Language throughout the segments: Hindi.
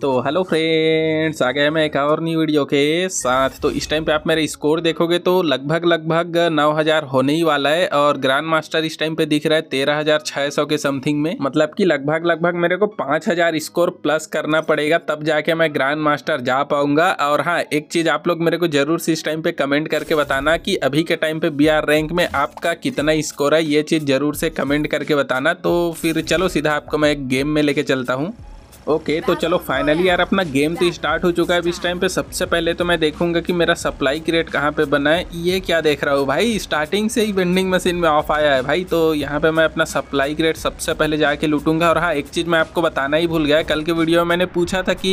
तो हेलो फ्रेंड्स आ गया मैं एक और न्यू वीडियो के साथ तो इस टाइम पे आप मेरे स्कोर देखोगे तो लगभग लगभग 9000 होने ही वाला है और ग्रैंड मास्टर इस टाइम पे दिख रहा है 13600 के समथिंग में मतलब कि लगभग लगभग मेरे को 5000 स्कोर प्लस करना पड़ेगा तब जाके मैं ग्रैंड मास्टर जा पाऊंगा और हाँ एक चीज़ आप लोग मेरे को जरूर से इस टाइम पे कमेंट करके बताना कि अभी के टाइम पे बी रैंक में आपका कितना स्कोर है ये चीज़ जरूर से कमेंट करके बताना तो फिर चलो सीधा आपको मैं एक गेम में लेके चलता हूँ ओके तो चलो फाइनली यार अपना गेम तो स्टार्ट हो चुका है अब इस टाइम पे सबसे पहले तो मैं देखूंगा कि मेरा सप्लाई क्रेट कहाँ पे बना है ये क्या देख रहा हूँ भाई स्टार्टिंग से ही वेंडिंग मशीन में ऑफ आया है भाई तो यहाँ पे मैं अपना सप्लाई क्रेट सबसे पहले जाके लूटूंगा और हाँ एक चीज़ मैं आपको बताना ही भूल गया कल के वीडियो में मैंने पूछा था कि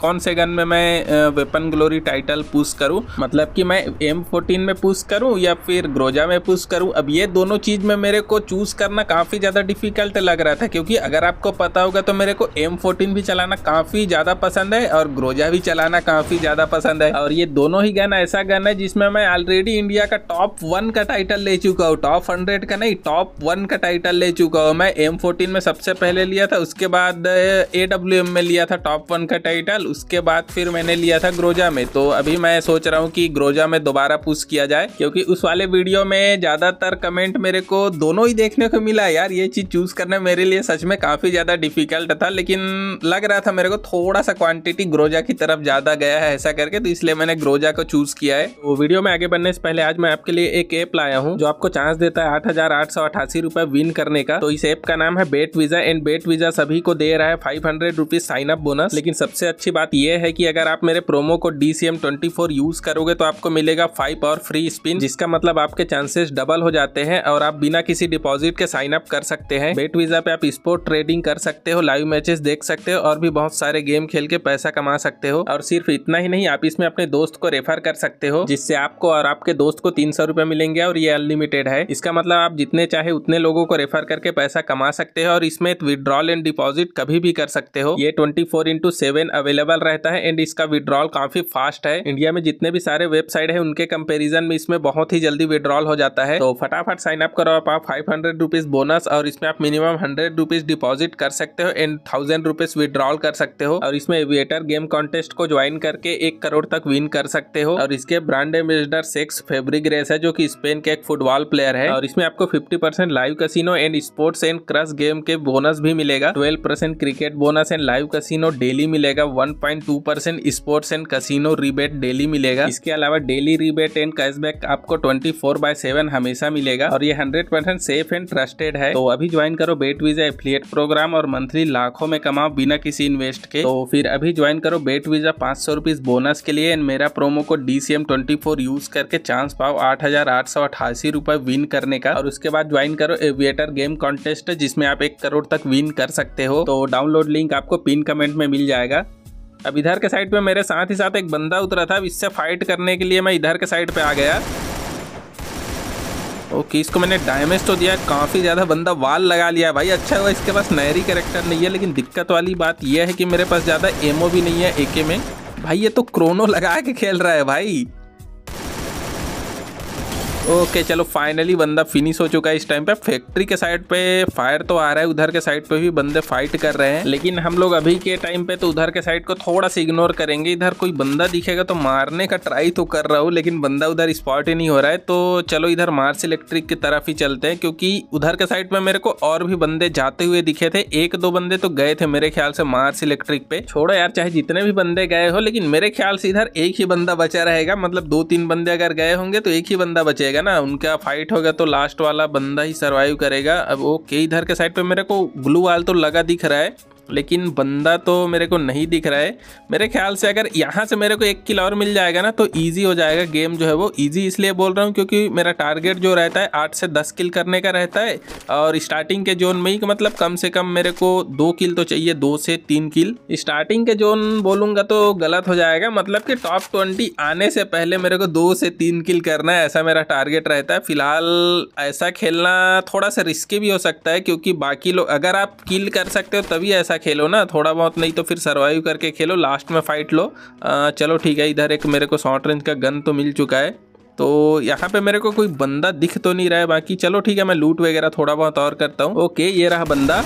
कौन से गन में मैं वेपन ग्लोरी टाइटल पुश करूँ मतलब कि मैं एम में पुश करूँ या फिर ग्रोजा में पुश करूँ अब ये दोनों चीज़ में मेरे को चूज़ करना काफ़ी ज़्यादा डिफिकल्ट लग रहा था क्योंकि अगर आपको पता होगा तो मेरे को एम भी चलाना काफ़ी ज़्यादा पसंद है और ग्रोजा भी चलाना काफ़ी ज़्यादा पसंद है और ये दोनों ही गन ऐसा गन है जिसमें मैं ऑलरेडी इंडिया का टॉप वन का टाइटल ले चुका हूँ टॉप हंड्रेड का नहीं टॉप वन का टाइटल ले चुका हूँ मैं एम फोर्टीन में सबसे पहले लिया था उसके बाद ए डब्ल्यू एम में लिया था टॉप वन का टाइटल उसके बाद फिर मैंने लिया था ग्रोजा में तो अभी मैं सोच रहा हूँ की ग्रोजा में दोबारा पुश किया जाए क्योंकि उस वाले वीडियो में ज़्यादातर कमेंट मेरे को दोनों ही देखने को मिला यार ये चीज़ चूज़ करना मेरे लिए सच में काफ़ी ज़्यादा डिफिकल्ट था लेकिन लग रहा था मेरे को थोड़ा सा क्वांटिटी ग्रोजा की तरफ ज़्यादा गया है ऐसा करके तो इसलिए मैंने ग्रोजा को चूज़ किया है तो वीडियो में आगे बढ़ने से पहले आज मैं आपके लिए एक ऐप लाया हूँ जो आपको चांस देता है आठ हजार आठ सौ अठासी विन करने का तो इस ऐप का नाम है Betvisa and Betvisa सभी को दे रहा है five hundred rupees sign up bonus लेकिन सबसे अच्छी बात यह है की अगर आप मेरे प्रोमो को डीसीएम ट्वेंटी फोर यूज करोगे तो आपको मिलेगा फाइव और फ्री स्पिन जिसका मतलब आपके चांसेस डबल हो जाते हैं और आप बिना किसी डिपॉजिट के साइन अप कर सकते हैं बेट वीजा पे आप स्पोर्ट ट्रेडिंग कर सकते हो लाइव मैचेस देख सकते हो हो और भी बहुत सारे गेम खेल के पैसा कमा सकते हो और सिर्फ इतना ही नहीं आप इसमें अपने दोस्त को रेफर कर सकते हो जिससे आपको और आपके दोस्त को तीन सौ रुपए मिलेंगे और ये अनलिमिटेड है इसका मतलब आप जितने चाहे उतने लोगों को रेफर करके पैसा कमा सकते हो और इसमें विद्रॉल एंड डिपॉजिट कभी भी कर सकते हो ये twenty four into seven available रहता है एंड इसका विद्रॉल काफी फास्ट है इंडिया में जितने भी सारे वेबसाइट है उनके कंपेरिजन में इसमें बहुत ही जल्दी विद्रॉल हो जाता है तो फटाफट साइन अप करो आप फाइव हंड्रेड रुपीज बोनस और इसमें आप मिनिमम हंड्रेड रुपीज डिपॉजिट कर सकते हो एंड थाउजेंड रुपीज विड्रॉल कर सकते हो और इसमें एविएटर गेम कॉन्टेस्ट को ज्वाइन करके एक करोड़ तक विन कर सकते हो और इसके ब्रांड एम्बेसडर सेक्स फेब्रिक रेस है जो की स्पेन के एक फुटबॉल प्लेयर है और इसमें आपको fifty live casino and sports and crash game के बोनस भी मिलेगा twelve cricket bonus and live casino daily मिलेगा one sports and casino rebate daily मिलेगा इसके अलावा डेली रिबेट एंड कैशबैक आपको ट्वेंटी फोर बाय सेवन हमेशा मिलेगा और ये hundred percent safe and trusted है तो अभी ज्वाइन करो बेट वीजा एफिलियट प्रोग्राम और मंथली लाखों में कमाओ बिना किसी इन्वेस्ट के तो फिर अभी ज्वाइन करो बेट वीजा पांच सौ रुपीज बोनस के लिए एंड मेरा प्रोमो को डीसीएम ट्वेंटी फोर यूज करके चांस पाओ आठ हजार आठ सौ अठासी रुपए विन करने का और उसके बाद ज्वाइन करो एविएटर गेम कॉन्टेस्ट जिसमें आप एक करोड़ तक विन कर सकते हो तो डाउनलोड लिंक आपको पिन कमेंट में मिल जाएगा अब इधर के साइड पे मेरे साथ ही साथ एक बंदा उतरा था इससे फाइट करने के लिए मैं इधर के साइड पे आ गया ओके इसको मैंने डैमेज तो दिया काफ़ी ज़्यादा बंदा वाल लगा लिया भाई अच्छा हुआ इसके पास नहरी करेक्टर नहीं है लेकिन दिक्कत वाली बात यह है कि मेरे पास ज़्यादा एमओ भी नहीं है एके में भाई ये तो क्रोनो लगा के खेल रहा है भाई ओके चलो फाइनली बंदा फिनिश हो चुका है इस टाइम पे फैक्ट्री के साइड पे फायर तो आ रहा है उधर के साइड पे भी बंदे फाइट कर रहे हैं लेकिन हम लोग अभी के टाइम पे तो उधर के साइड को थोड़ा सा इग्नोर करेंगे इधर कोई बंदा दिखेगा तो मारने का ट्राई तो कर रहा हूँ लेकिन बंदा उधर स्पॉट ही नहीं हो रहा है तो चलो इधर मार्स इलेक्ट्रिक की तरफ ही चलते हैं क्योंकि उधर के साइड में मेरे को और भी बंदे जाते हुए दिखे थे एक दो बंदे तो गए थे मेरे ख्याल से मार्स इलेक्ट्रिक पे छोड़ो यार चाहे जितने भी बंदे गए हो लेकिन मेरे ख्याल से इधर एक ही बंदा बचा रहेगा मतलब दो तीन बंदे अगर गए होंगे तो एक ही बंदा बचेगा जाएगा ना उनका फाइट होगा तो लास्ट वाला बंदा ही सर्वाइव करेगा अब ओके इधर के साइड पे मेरे को ग्लू वाल तो लगा दिख रहा है लेकिन बंदा तो मेरे को नहीं दिख रहा है मेरे ख्याल से अगर यहाँ से मेरे को एक किल और मिल जाएगा ना तो ईजी हो जाएगा गेम जो है वो ईजी इसलिए बोल रहा हूँ क्योंकि मेरा टारगेट जो रहता है आठ से दस किल करने का रहता है और स्टार्टिंग के जोन में ही मतलब कम से कम मेरे को दो किल तो चाहिए दो से तीन किल स्टार्टिंग के जोन बोलूँगा तो गलत हो जाएगा मतलब कि टॉप ट्वेंटी आने से पहले मेरे को दो से तीन किल करना है ऐसा मेरा टारगेट रहता है फिलहाल ऐसा खेलना थोड़ा सा रिस्की भी हो सकता है क्योंकि बाकी लोग अगर आप किल कर सकते हो तभी ऐसा ऐसा खेलो ना थोड़ा बहुत नहीं तो फिर सर्वाइव करके खेलो लास्ट में फ़ाइट लो आ, चलो ठीक है इधर एक मेरे को शॉर्ट रेंज का गन तो मिल चुका है तो यहाँ पे मेरे को कोई बंदा दिख तो नहीं रहा है बाकी चलो ठीक है मैं लूट वगैरह थोड़ा बहुत और करता हूँ ओके ये रहा बंदा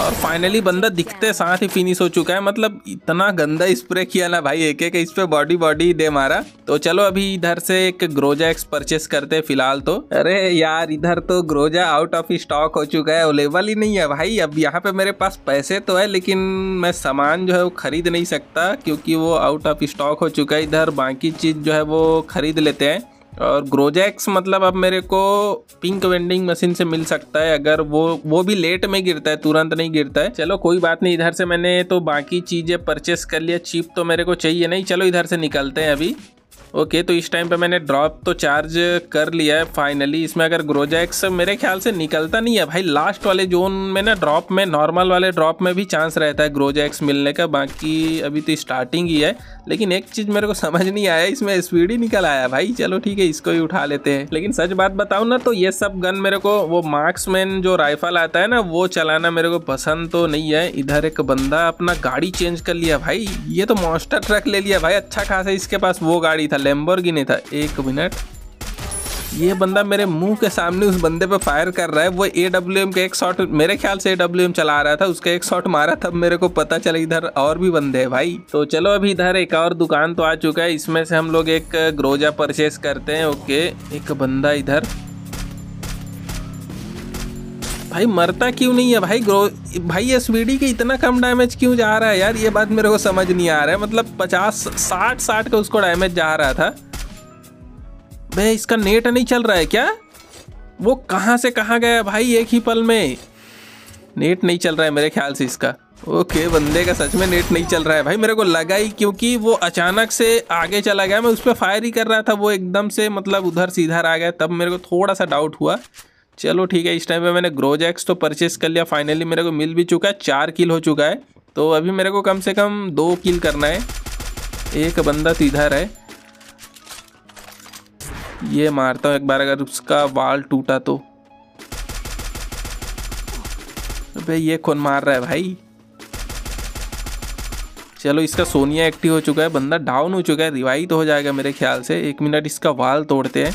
और फाइनली बंदा दिखते साथ ही फिनिश हो चुका है मतलब इतना गंदा स्प्रे किया ना भाई एक एक इस पे बॉडी बॉडी दे मारा तो चलो अभी इधर से एक ग्रोजा एक्स परचेस करते हैं फिलहाल तो अरे यार इधर तो ग्रोजा आउट ऑफ स्टॉक हो चुका है अवेलेबल ही नहीं है भाई अब यहाँ पे मेरे पास पैसे तो है लेकिन मैं सामान जो है वो खरीद नहीं सकता क्योंकि वो आउट ऑफ स्टॉक हो चुका है इधर बाकी चीज़ जो है वो खरीद लेते हैं और ग्रोजैक्स मतलब अब मेरे को पिंक वेंडिंग मशीन से मिल सकता है अगर वो वो भी लेट में गिरता है तुरंत नहीं गिरता है चलो कोई बात नहीं इधर से मैंने तो बाकी चीज़ें परचेस कर लिया चीप तो मेरे को चाहिए नहीं चलो इधर से निकलते हैं अभी ओके तो इस टाइम पे मैंने ड्रॉप तो चार्ज कर लिया है फाइनली इसमें अगर ग्रोजैक्स मेरे ख्याल से निकलता नहीं है भाई लास्ट वाले जोन में ना ड्रॉप में नॉर्मल वाले ड्रॉप में भी चांस रहता है ग्रोजैक्स मिलने का बाकी अभी तो स्टार्टिंग ही है लेकिन एक चीज़ मेरे को समझ नहीं आया इसमें स्पीड ही निकल आया भाई चलो ठीक है इसको ही उठा लेते हैं लेकिन सच बात बताऊँ ना तो ये सब गन मेरे को वो मार्क्समैन जो राइफल आता है ना वो चलाना मेरे को पसंद तो नहीं है इधर एक बंदा अपना गाड़ी चेंज कर लिया भाई ये तो मॉन्स्टर ट्रक ले लिया भाई अच्छा खासा इसके पास वो गाड़ी था लेम्बोर्गिनी था एक मिनट ये बंदा मेरे मुंह के सामने उस बंदे पे फायर कर रहा है वो ए डब्ल्यू एम का एक शॉट मेरे ख्याल से ए डब्ल्यू एम चला रहा था उसका एक शॉट मारा तब मेरे को पता चला इधर और भी बंदे हैं भाई तो चलो अभी इधर एक और दुकान तो आ चुका है इसमें से हम लोग एक ग्रोजा परचेस करते हैं ओके एक बंदा इधर भाई मरता क्यों नहीं है भाई भाई एस के इतना कम डैमेज क्यों जा रहा है यार ये बात मेरे को समझ नहीं आ रहा है मतलब पचास साठ साठ का उसको डैमेज जा रहा था भाई इसका नेट नहीं चल रहा है क्या वो कहाँ से कहाँ गया भाई एक ही पल में नेट नहीं चल रहा है मेरे ख्याल से इसका ओके बंदे का सच में नेट नहीं चल रहा है भाई मेरे को लगा ही क्योंकि वो अचानक से आगे चला गया मैं उस पर फायर ही कर रहा था वो एकदम से मतलब उधर सीधा आ गया तब मेरे को थोड़ा सा डाउट हुआ चलो ठीक है इस टाइम पे मैंने ग्रोजैक्स तो परचेस कर लिया फाइनली मेरे को मिल भी चुका है चार किल हो चुका है तो अभी मेरे को कम से कम दो किल करना है एक बंदा सीधर तो है ये मारता हूँ एक बार अगर उसका वाल टूटा तो अबे ये कौन मार रहा है भाई चलो इसका सोनिया एक्टिव हो चुका है बंदा डाउन हो चुका है रिवाइव तो हो जाएगा मेरे ख्याल से एक मिनट इसका वाल तोड़ते हैं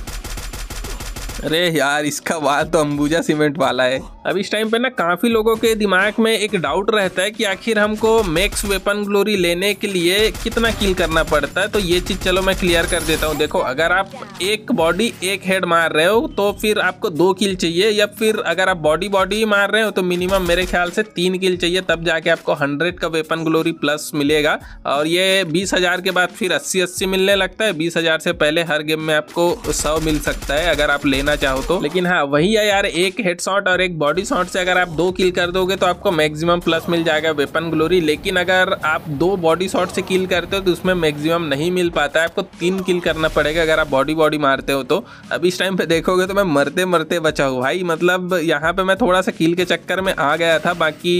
अरे यार इसका बात तो अंबुजा सीमेंट वाला है अब इस टाइम पे ना काफ़ी लोगों के दिमाग में एक डाउट रहता है कि आखिर हमको मैक्स वेपन ग्लोरी लेने के लिए कितना किल करना पड़ता है तो ये चीज़ चलो मैं क्लियर कर देता हूँ देखो अगर आप एक बॉडी एक हेड मार रहे हो तो फिर आपको दो किल चाहिए या फिर अगर आप बॉडी बॉडी मार रहे हो तो मिनिमम मेरे ख्याल से तीन किल चाहिए तब जाके आपको हंड्रेड का वेपन ग्लोरी प्लस मिलेगा और ये बीस हज़ार के बाद फिर अस्सी अस्सी मिलने लगता है बीस हज़ार से पहले हर गेम में आपको सौ मिल सकता है अगर आप लेना चाहो तो लेकिन हाँ वही है यार एक हेड और एक बॉडी बॉडी शॉट से अगर आप दो किल कर दोगे तो आपको मैक्सिमम प्लस मिल जाएगा वेपन ग्लोरी लेकिन अगर आप दो बॉडी शॉट से किल करते हो तो उसमें मैक्सिमम नहीं मिल पाता है आपको तीन किल करना पड़ेगा अगर आप बॉडी बॉडी मारते हो तो अब इस टाइम पे देखोगे तो मैं मरते मरते बचा हूँ भाई मतलब यहाँ पे मैं थोड़ा सा किल के चक्कर में आ गया था बाकी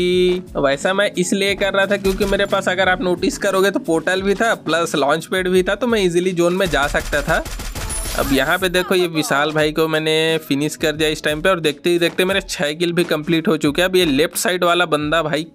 वैसा मैं इसलिए कर रहा था क्योंकि मेरे पास अगर आप नोटिस करोगे तो पोर्टल भी था प्लस लॉन्च पेड भी था तो मैं इजिली जोन में जा सकता था अब यहाँ पे देखो ये विशाल भाई को मैंने फिनिश कर दिया इस टाइम पे और देखते ही देखते मेरे छह किल भी कंप्लीट हो चुके हैं अब ये लेफ्ट साइड वाला बंदा भाई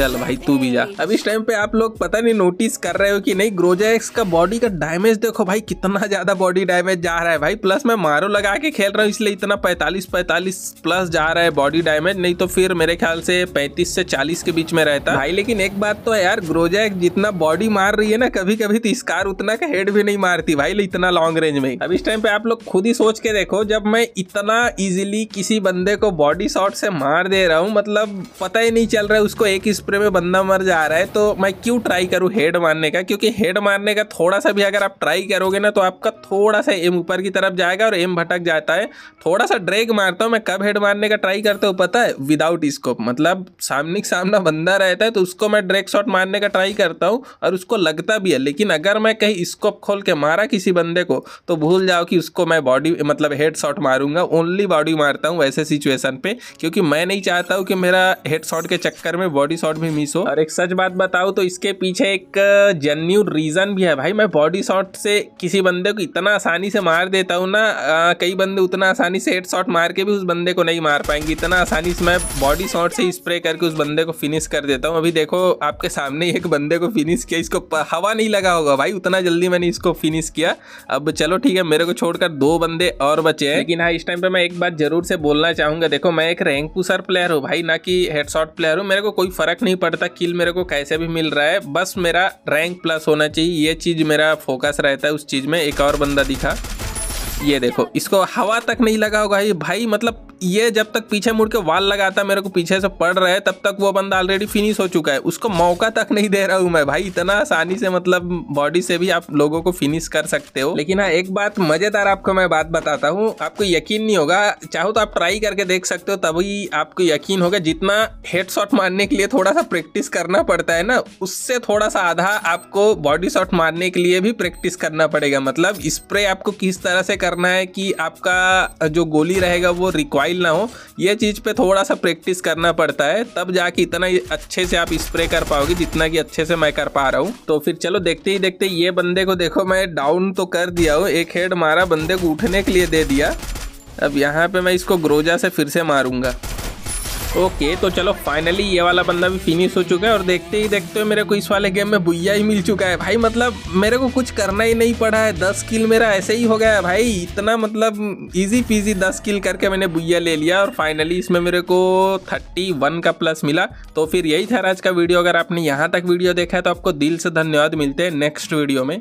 चल भाई तू भी जा अभी इस टाइम पे आप लोग पता नहीं नोटिस कर रहे हो कि नहीं ग्रोजेक्स का बॉडी का डैमेज देखो भाई कितना ज्यादा बॉडी डैमेज जा रहा है भाई प्लस मैं मारो लगा के खेल रहा हूँ इसलिए इतना पैतालीस पैतालीस प्लस जा रहा है बॉडी डैमेज नहीं तो फिर मेरे ख्याल से पैंतीस से चालीस के बीच में रहता भाई लेकिन एक बात तो यार ग्रोजेक्स जितना बॉडी मार रही है ना कभी कभी तो स्कार उतना का हेड भी नहीं मारती भाई इतना लॉन्ग रेंज में अब इस टाइम पे आप लोग खुद ही सोच के देखो जब मैं इतना इजिली किसी बंदे को बॉडी शॉट से मार दे रहा हूँ मतलब पता ही नहीं चल रहा है उसको एक स्प्रे में बंदा मर जा रहा है तो मैं क्यों ट्राई करूँ हेड मारने का क्योंकि हेड मारने का थोड़ा सा भी अगर आप ट्राई करोगे ना तो आपका थोड़ा सा एम ऊपर की तरफ जाएगा और एम भटक जाता है थोड़ा सा ड्रेग मारता हूँ मैं कब हेड मारने का ट्राई करता हूँ पता है विदाउट स्कोप मतलब सामने सामना बंदा रहता है तो उसको मैं ड्रेग शॉट मारने का ट्राई करता हूँ और उसको लगता भी है लेकिन अगर मैं कहीं स्कोप खोल के मारा किसी बंदे को तो भूल जाओ कि उसको मैं बॉडी मतलब हेड शॉट मारूंगा ओनली बॉडी मारता हूँ वैसे सिचुएसन पे क्योंकि मैं नहीं चाहता हूँ कि मेरा हेड शॉट के चक्कर में बॉडी शॉट शॉट भी मिस हो और एक सच बात बताऊँ तो इसके पीछे एक जन्यू रीज़न भी है भाई मैं बॉडी शॉट से किसी बंदे को इतना आसानी से मार देता हूँ ना कई बंदे उतना आसानी से हेड शॉट मार के भी उस बंदे को नहीं मार पाएंगे इतना आसानी से मैं बॉडी शॉट से स्प्रे करके उस बंदे को फिनिश कर देता हूँ अभी देखो आपके सामने एक बंदे को फिनिश किया इसको हवा नहीं लगा होगा भाई उतना जल्दी मैंने इसको फिनिश किया अब चलो ठीक है मेरे को छोड़कर दो बंदे और बचे हैं लेकिन हाँ इस टाइम पे मैं एक बात जरूर से बोलना चाहूंगा देखो मैं एक रैंक पुसर प्लेयर हूँ भाई ना कि हेडशॉट प्लेयर हूँ मेरे को कोई फर्क नहीं पड़ता किल मेरे को कैसे भी मिल रहा है बस मेरा रैंक प्लस होना चाहिए ये चीज़ मेरा फोकस रहता है उस चीज़ में एक और बंदा दिखा ये देखो इसको हवा तक नहीं लगा होगा भाई मतलब ये जब तक पीछे मुड़ के वाल लगाता मेरे को पीछे से पड़ रहा है तब तक वो बंदा ऑलरेडी फिनिश हो चुका है उसको मौका तक नहीं दे रहा हूँ मैं भाई इतना आसानी से मतलब बॉडी से भी आप लोगों को फिनिश कर सकते हो लेकिन हाँ एक बात मजेदार आपको मैं बात बताता हूँ आपको यकीन नहीं होगा चाहो तो आप ट्राई करके देख सकते हो तभी आपको यकीन होगा जितना हेड शॉट मारने के लिए थोड़ा सा प्रैक्टिस करना पड़ता है ना उससे थोड़ा सा आधा आपको बॉडी शॉट मारने के लिए भी प्रैक्टिस करना पड़ेगा मतलब स्प्रे आपको किस तरह से करना है कि आपका जो गोली रहेगा वो रिक्वायर ऑयल ना हो ये चीज़ पे थोड़ा सा प्रैक्टिस करना पड़ता है तब जाके इतना अच्छे से आप स्प्रे कर पाओगे जितना कि अच्छे से मैं कर पा रहा हूँ तो फिर चलो देखते ही देखते ये बंदे को देखो मैं डाउन तो कर दिया हूँ एक हेड मारा बंदे को उठने के लिए दे दिया अब यहाँ पे मैं इसको ग्रोजा से फिर से मारूंगा ओके तो चलो फाइनली ये वाला बंदा भी फिनिश हो चुका है और देखते ही देखते हो मेरे को इस वाले गेम में बुइया ही मिल चुका है भाई मतलब मेरे को कुछ करना ही नहीं पड़ा है दस किल मेरा ऐसे ही हो गया है भाई इतना मतलब इजी पीजी दस किल करके मैंने बुइया ले लिया और फाइनली इसमें मेरे को थर्टी वन का प्लस मिला तो फिर यही था आज का वीडियो अगर आपने यहाँ तक वीडियो देखा है तो आपको दिल से धन्यवाद मिलते हैं नेक्स्ट वीडियो में